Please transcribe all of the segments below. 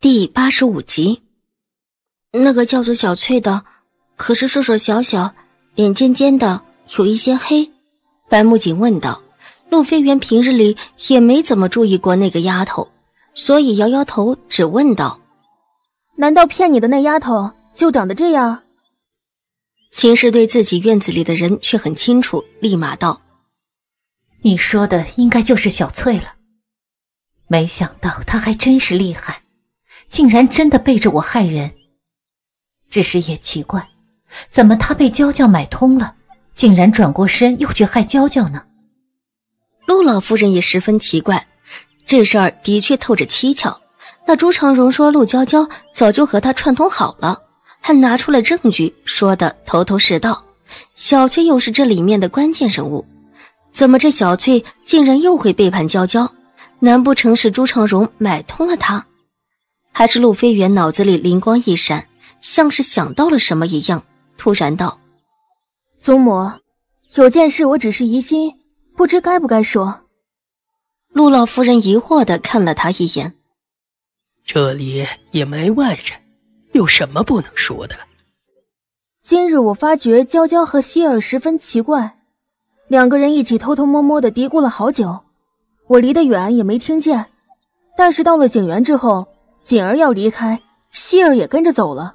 第八十五集，那个叫做小翠的，可是瘦瘦小小，脸尖尖的，有一些黑。白木槿问道：“路飞元平日里也没怎么注意过那个丫头，所以摇摇头，只问道：难道骗你的那丫头就长得这样？”秦氏对自己院子里的人却很清楚，立马道：“你说的应该就是小翠了。没想到她还真是厉害。”竟然真的背着我害人，只是也奇怪，怎么他被娇娇买通了，竟然转过身又去害娇娇呢？陆老夫人也十分奇怪，这事儿的确透着蹊跷。那朱长荣说陆娇娇早就和他串通好了，还拿出了证据，说的头头是道。小翠又是这里面的关键人物，怎么这小翠竟然又会背叛娇娇？难不成是朱长荣买通了她？还是陆飞远脑子里灵光一闪，像是想到了什么一样，突然道：“祖母，有件事我只是疑心，不知该不该说。”陆老夫人疑惑的看了他一眼：“这里也没外人，有什么不能说的？”今日我发觉娇娇和希尔十分奇怪，两个人一起偷偷摸摸的嘀咕了好久，我离得远也没听见，但是到了景园之后。锦儿要离开，希儿也跟着走了。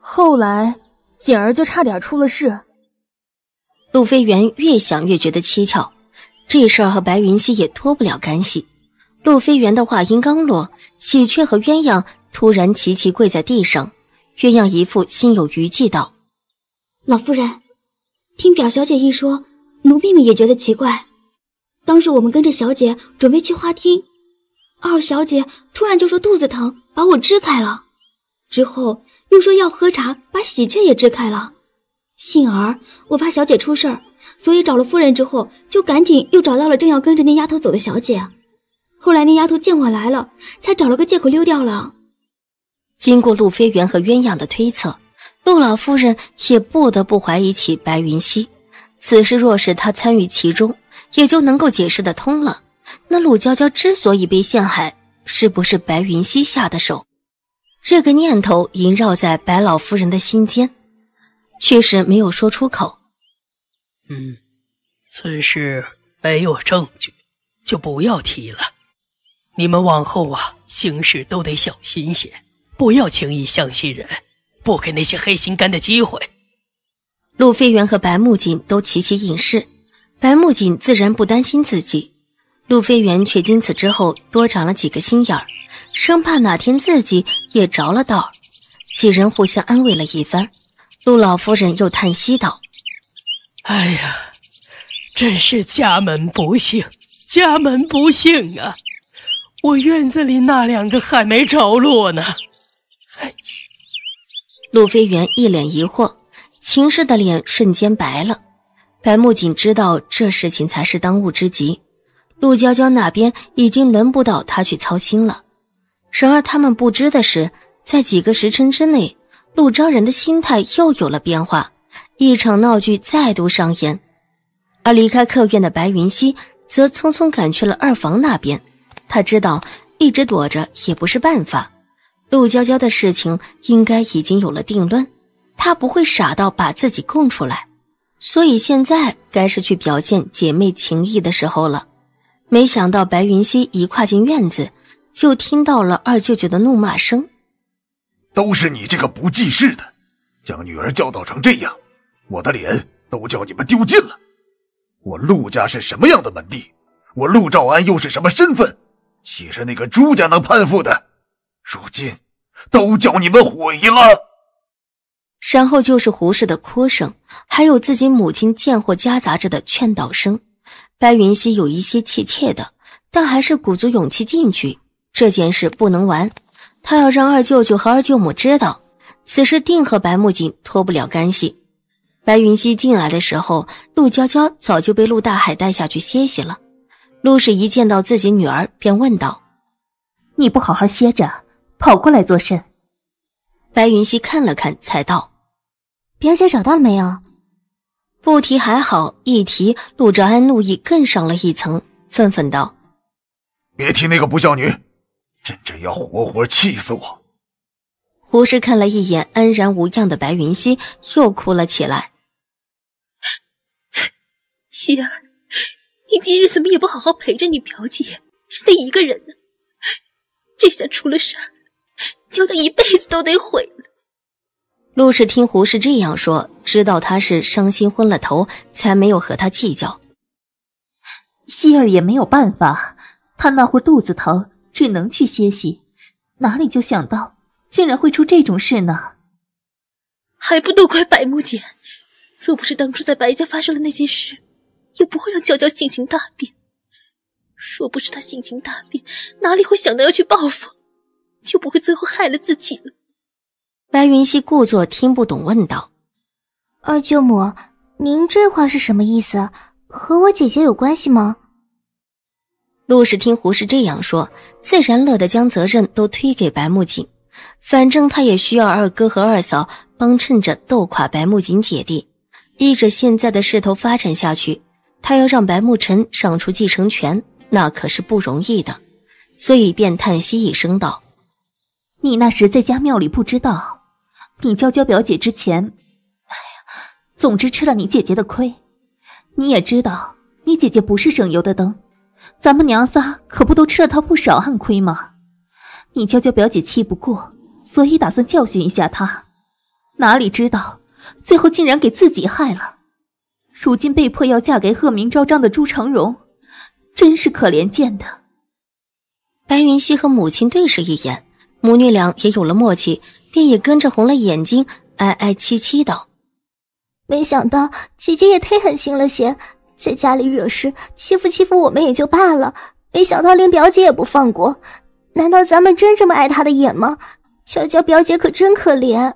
后来，锦儿就差点出了事。路飞元越想越觉得蹊跷，这事儿和白云溪也脱不了干系。路飞元的话音刚落，喜鹊和鸳鸯突然齐齐跪在地上，鸳鸯一副心有余悸道：“老夫人，听表小姐一说，奴婢们也觉得奇怪。当时我们跟着小姐准备去花厅。”二小姐突然就说肚子疼，把我支开了，之后又说要喝茶，把喜鹊也支开了。幸而我怕小姐出事儿，所以找了夫人之后，就赶紧又找到了正要跟着那丫头走的小姐。后来那丫头见我来了，才找了个借口溜掉了。经过路飞猿和鸳鸯的推测，陆老夫人也不得不怀疑起白云溪。此事若是他参与其中，也就能够解释得通了。那陆娇娇之所以被陷害，是不是白云溪下的手？这个念头萦绕在白老夫人的心间，却是没有说出口。嗯，此事没有证据，就不要提了。你们往后啊，行事都得小心些，不要轻易相信人，不给那些黑心肝的机会。陆飞元和白木槿都齐齐应是，白木槿自然不担心自己。陆飞元却经此之后多长了几个心眼儿，生怕哪天自己也着了道儿。几人互相安慰了一番，陆老夫人又叹息道：“哎呀，真是家门不幸，家门不幸啊！我院子里那两个还没着落呢。”陆飞元一脸疑惑，秦氏的脸瞬间白了。白木槿知道这事情才是当务之急。陆娇娇那边已经轮不到她去操心了。然而他们不知的是，在几个时辰之内，陆昭仁的心态又有了变化，一场闹剧再度上演。而离开客院的白云溪则匆匆赶去了二房那边。他知道，一直躲着也不是办法。陆娇娇的事情应该已经有了定论，她不会傻到把自己供出来。所以现在该是去表现姐妹情谊的时候了。没想到白云溪一跨进院子，就听到了二舅舅的怒骂声：“都是你这个不记事的，将女儿教导成这样，我的脸都叫你们丢尽了！我陆家是什么样的门第，我陆兆安又是什么身份，岂是那个朱家能攀附的？如今都叫你们毁了！”然后就是胡氏的哭声，还有自己母亲贱货夹杂着的劝导声。白云溪有一些怯怯的，但还是鼓足勇气进去。这件事不能完，他要让二舅舅和二舅母知道，此事定和白木槿脱不了干系。白云溪进来的时候，陆娇娇早就被陆大海带下去歇息了。陆氏一见到自己女儿，便问道：“你不好好歇着，跑过来作甚？”白云溪看了看，才道：“表姐找到了没有？”不提还好，一提，陆哲安怒意更上了一层，愤愤道：“别提那个不孝女，真真要活活气死我！”胡适看了一眼安然无恙的白云溪，又哭了起来：“ 希儿，你今日怎么也不好好陪着你表姐，让她一个人呢？这下出了事儿，就她一辈子都得毁。”陆氏听胡氏这样说，知道他是伤心昏了头，才没有和他计较。希儿也没有办法，他那会肚子疼，只能去歇息，哪里就想到竟然会出这种事呢？还不都怪白木姐，若不是当初在白家发生了那些事，也不会让娇娇性情大变。若不是她性情大变，哪里会想到要去报复，就不会最后害了自己了。白云溪故作听不懂，问道：“二舅母，您这话是什么意思？和我姐姐有关系吗？”陆氏听胡氏这样说，自然乐得将责任都推给白木槿。反正他也需要二哥和二嫂帮衬着斗垮白木槿姐弟，依着现在的势头发展下去，他要让白慕辰上出继承权，那可是不容易的。所以便叹息一声道：“你那时在家庙里，不知道。”你娇娇表姐之前，哎呀，总之吃了你姐姐的亏。你也知道，你姐姐不是省油的灯，咱们娘仨可不都吃了她不少暗亏吗？你娇娇表姐气不过，所以打算教训一下她，哪里知道，最后竟然给自己害了。如今被迫要嫁给恶名昭彰的朱长荣，真是可怜见的。白云溪和母亲对视一眼，母女俩也有了默契。便也跟着红了眼睛，哀哀戚戚道：“没想到姐姐也太狠心了些，在家里惹事欺负欺负我们也就罢了，没想到连表姐也不放过。难道咱们真这么碍她的眼吗？娇娇表姐可真可怜。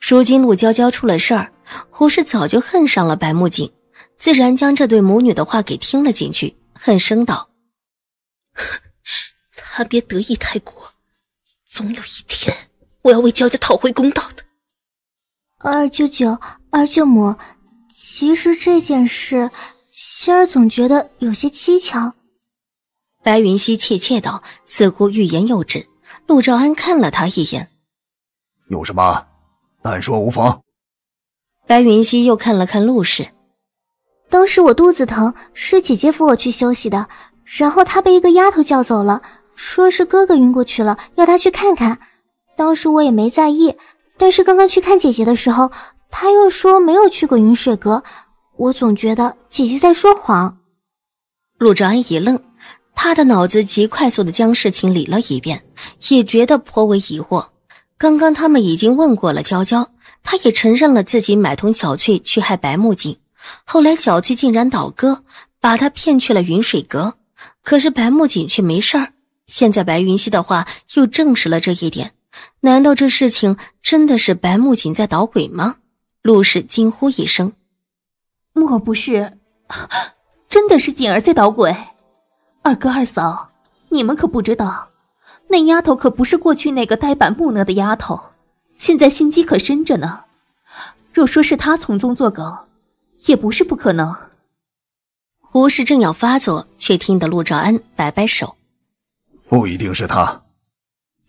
如今陆娇娇出了事儿，胡氏早就恨上了白木槿，自然将这对母女的话给听了进去，恨声道：‘他别得意太过，总有一天。’”我要为焦家讨回公道的。二舅舅、二舅母，其实这件事，心儿总觉得有些蹊跷。白云溪怯怯道，似乎欲言又止。陆兆安看了他一眼，有什么，但说无妨。白云溪又看了看陆氏，当时我肚子疼，是姐姐扶我去休息的。然后她被一个丫头叫走了，说是哥哥晕过去了，要她去看看。当时我也没在意，但是刚刚去看姐姐的时候，她又说没有去过云水阁。我总觉得姐姐在说谎。陆兆安一愣，他的脑子极快速的将事情理了一遍，也觉得颇为疑惑。刚刚他们已经问过了娇娇，她也承认了自己买通小翠去害白木槿。后来小翠竟然倒戈，把她骗去了云水阁。可是白木槿却没事儿。现在白云溪的话又证实了这一点。难道这事情真的是白木槿在捣鬼吗？陆氏惊呼一声：“莫不是，真的是锦儿在捣鬼？”二哥二嫂，你们可不知道，那丫头可不是过去那个呆板木讷的丫头，现在心机可深着呢。若说是她从中作梗，也不是不可能。胡氏正要发作，却听得陆兆安摆摆手：“不一定是他。”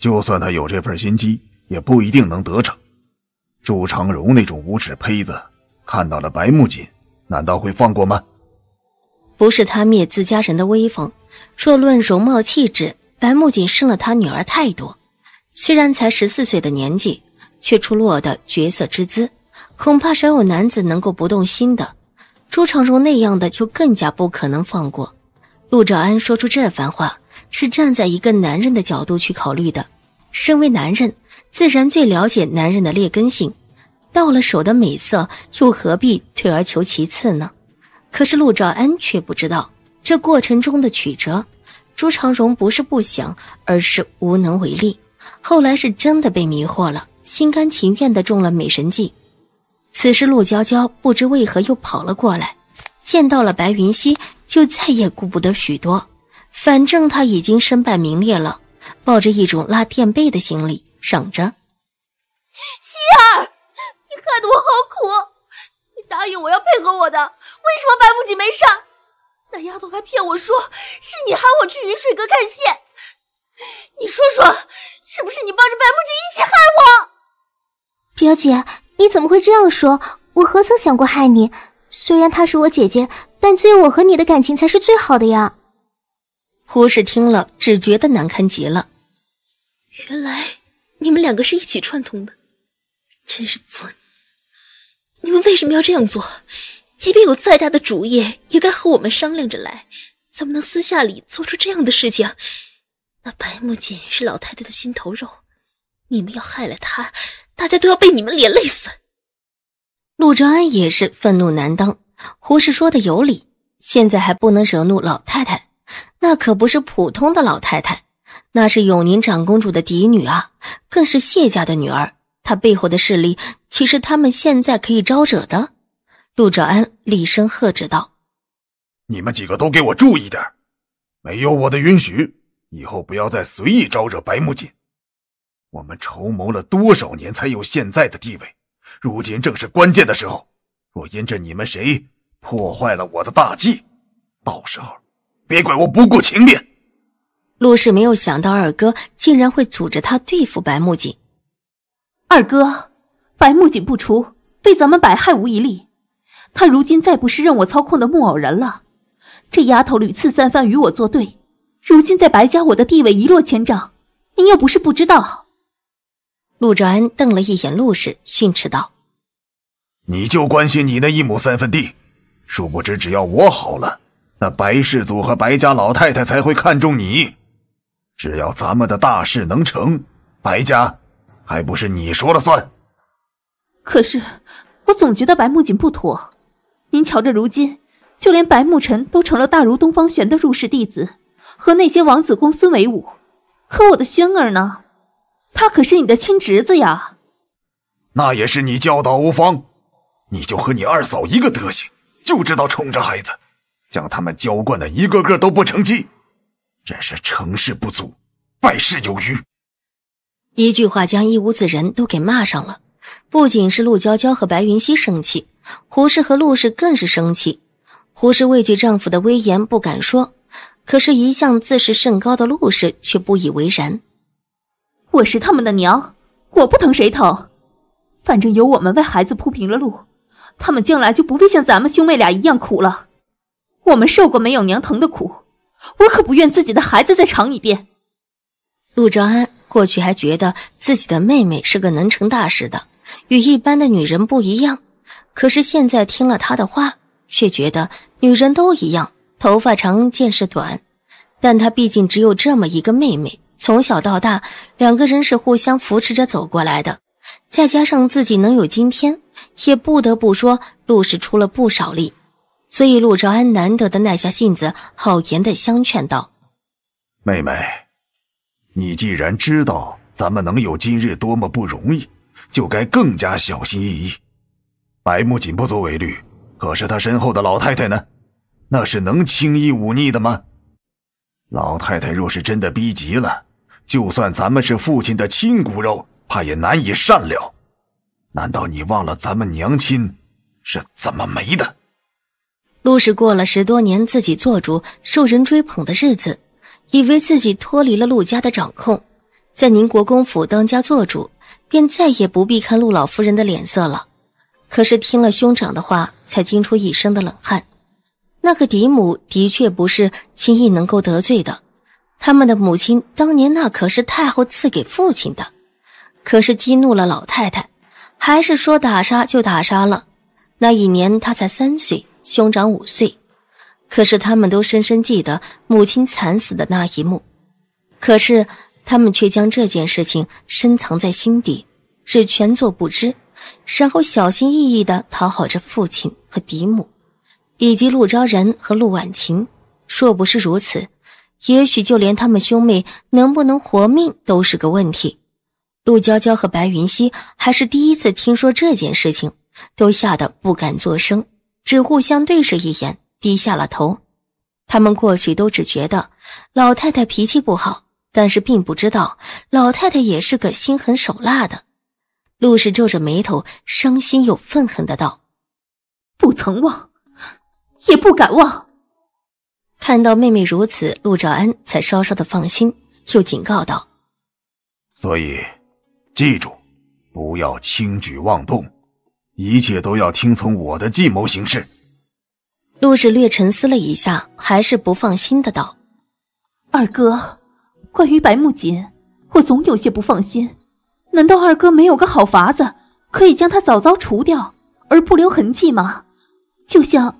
就算他有这份心机，也不一定能得逞。朱长荣那种无耻胚子，看到了白木槿，难道会放过吗？不是他灭自家人的威风。若论容貌气质，白木槿胜了他女儿太多。虽然才十四岁的年纪，却出落得绝色之姿，恐怕少有男子能够不动心的。朱长荣那样的，就更加不可能放过。陆兆安说出这番话。是站在一个男人的角度去考虑的，身为男人，自然最了解男人的劣根性，到了手的美色，又何必退而求其次呢？可是陆兆安却不知道这过程中的曲折，朱长荣不是不想，而是无能为力。后来是真的被迷惑了，心甘情愿地中了美神计。此时陆娇娇不知为何又跑了过来，见到了白云溪，就再也顾不得许多。反正他已经身败名裂了，抱着一种拉垫背的心理，嚷着。希儿，你害得我好苦！你答应我要配合我的，为什么白木槿没事那丫头还骗我说是你喊我去云水阁看戏。你说说，是不是你抱着白木槿一起害我？表姐，你怎么会这样说？我何曾想过害你？虽然她是我姐姐，但只有我和你的感情才是最好的呀。胡适听了，只觉得难堪极了。原来你们两个是一起串通的，真是作孽！你们为什么要这样做？即便有再大的主意，也该和我们商量着来，怎么能私下里做出这样的事情？那白木槿是老太太的心头肉，你们要害了她，大家都要被你们连累死。陆正安也是愤怒难当。胡适说的有理，现在还不能惹怒老太太。那可不是普通的老太太，那是永宁长公主的嫡女啊，更是谢家的女儿。她背后的势力岂是他们现在可以招惹的？陆兆安厉声喝止道：“你们几个都给我注意点，没有我的允许，以后不要再随意招惹白木槿。我们筹谋了多少年才有现在的地位，如今正是关键的时候，若因着你们谁破坏了我的大计，到时候……”别怪我不顾情面。陆氏没有想到二哥竟然会组织他对付白木槿。二哥，白木槿不除，对咱们百害无一利。他如今再不是任我操控的木偶人了。这丫头屡次三番与我作对，如今在白家，我的地位一落千丈。您又不是不知道。陆兆安瞪了一眼陆氏，训斥道：“你就关心你那一亩三分地，殊不知只要我好了。”那白氏祖和白家老太太才会看中你，只要咱们的大事能成，白家还不是你说了算。可是我总觉得白木槿不妥，您瞧着如今，就连白木尘都成了大儒东方玄的入室弟子，和那些王子公孙为伍。可我的萱儿呢？他可是你的亲侄子呀！那也是你教导无方，你就和你二嫂一个德行，就知道宠着孩子。将他们浇灌的一个个都不成器，真是成事不足，败事有余。一句话将一屋子人都给骂上了，不仅是陆娇娇和白云溪生气，胡适和陆氏更是生气。胡适畏惧丈夫的威严，不敢说；可是，一向自视甚高的陆氏却不以为然：“我是他们的娘，我不疼谁疼？反正有我们为孩子铺平了路，他们将来就不必像咱们兄妹俩一样苦了。”我们受过没有娘疼的苦，我可不愿自己的孩子再尝一遍。陆兆安过去还觉得自己的妹妹是个能成大事的，与一般的女人不一样。可是现在听了她的话，却觉得女人都一样，头发长见识短。但他毕竟只有这么一个妹妹，从小到大两个人是互相扶持着走过来的。再加上自己能有今天，也不得不说陆氏出了不少力。所以，陆兆安难得的耐下性子，好言的相劝道：“妹妹，你既然知道咱们能有今日多么不容易，就该更加小心翼翼。白木槿不足为虑，可是他身后的老太太呢？那是能轻易忤逆的吗？老太太若是真的逼急了，就算咱们是父亲的亲骨肉，怕也难以善了。难道你忘了咱们娘亲是怎么没的？”陆氏过了十多年自己做主、受人追捧的日子，以为自己脱离了陆家的掌控，在宁国公府当家做主，便再也不必看陆老夫人的脸色了。可是听了兄长的话，才惊出一身的冷汗。那个嫡母的确不是轻易能够得罪的，他们的母亲当年那可是太后赐给父亲的，可是激怒了老太太，还是说打杀就打杀了。那一年她才三岁。兄长五岁，可是他们都深深记得母亲惨死的那一幕。可是他们却将这件事情深藏在心底，只全做不知，然后小心翼翼的讨好着父亲和嫡母，以及陆昭然和陆婉晴。若不是如此，也许就连他们兄妹能不能活命都是个问题。陆娇娇和白云溪还是第一次听说这件事情，都吓得不敢作声。只互相对视一眼，低下了头。他们过去都只觉得老太太脾气不好，但是并不知道老太太也是个心狠手辣的。陆氏皱着眉头，伤心又愤恨的道：“不曾忘，也不敢忘。”看到妹妹如此，陆兆安才稍稍的放心，又警告道：“所以，记住，不要轻举妄动。”一切都要听从我的计谋行事。陆氏略沉思了一下，还是不放心的道：“二哥，关于白木槿，我总有些不放心。难道二哥没有个好法子，可以将他早早除掉而不留痕迹吗？”就像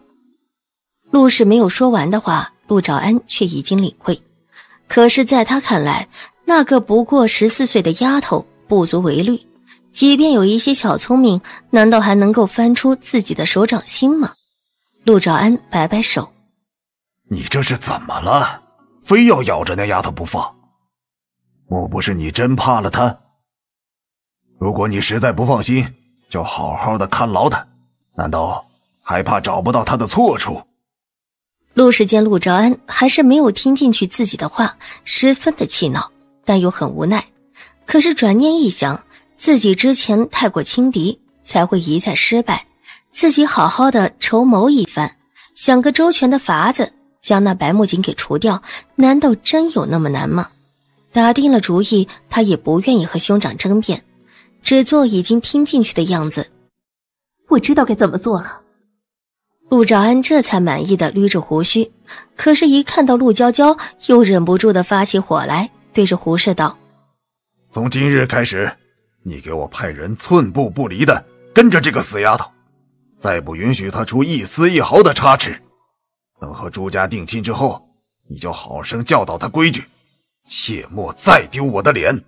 陆氏没有说完的话，陆兆安却已经领会。可是，在他看来，那个不过十四岁的丫头不足为虑。即便有一些小聪明，难道还能够翻出自己的手掌心吗？陆兆安摆摆手：“你这是怎么了？非要咬着那丫头不放？莫不是你真怕了她？如果你实在不放心，就好好的看牢她，难道还怕找不到她的错处？”陆氏见陆兆安还是没有听进去自己的话，十分的气恼，但又很无奈。可是转念一想，自己之前太过轻敌，才会一再失败。自己好好的筹谋一番，想个周全的法子，将那白木槿给除掉，难道真有那么难吗？打定了主意，他也不愿意和兄长争辩，只做已经听进去的样子。我知道该怎么做了。陆兆安这才满意的捋着胡须，可是，一看到陆娇娇，又忍不住的发起火来，对着胡适道：“从今日开始。”你给我派人寸步不离的跟着这个死丫头，再不允许她出一丝一毫的差池。等和朱家定亲之后，你就好生教导她规矩，切莫再丢我的脸。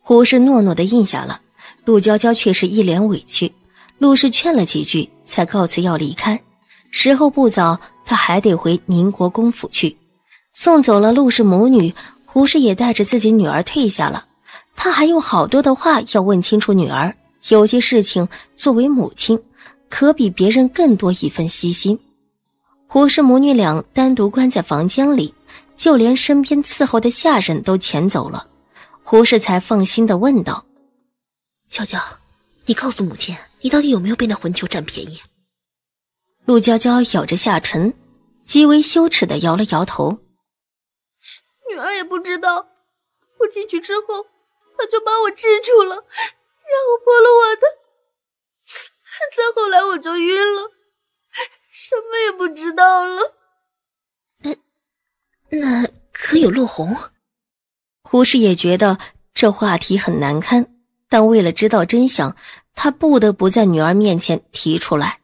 胡氏诺诺的应下了，陆娇娇却是一脸委屈。陆氏劝了几句，才告辞要离开。时候不早，他还得回宁国公府去。送走了陆氏母女，胡氏也带着自己女儿退下了。他还有好多的话要问清楚女儿，有些事情作为母亲，可比别人更多一份细心。胡氏母女俩单独关在房间里，就连身边伺候的下人都遣走了，胡氏才放心的问道：“娇娇，你告诉母亲，你到底有没有被那混球占便宜？”陆娇娇咬着下唇，极为羞耻的摇了摇头：“女儿也不知道，我进去之后。”他就把我制住了，让我剥了我的。再后来我就晕了，什么也不知道了。那那可有落红？胡适也觉得这话题很难堪，但为了知道真相，他不得不在女儿面前提出来。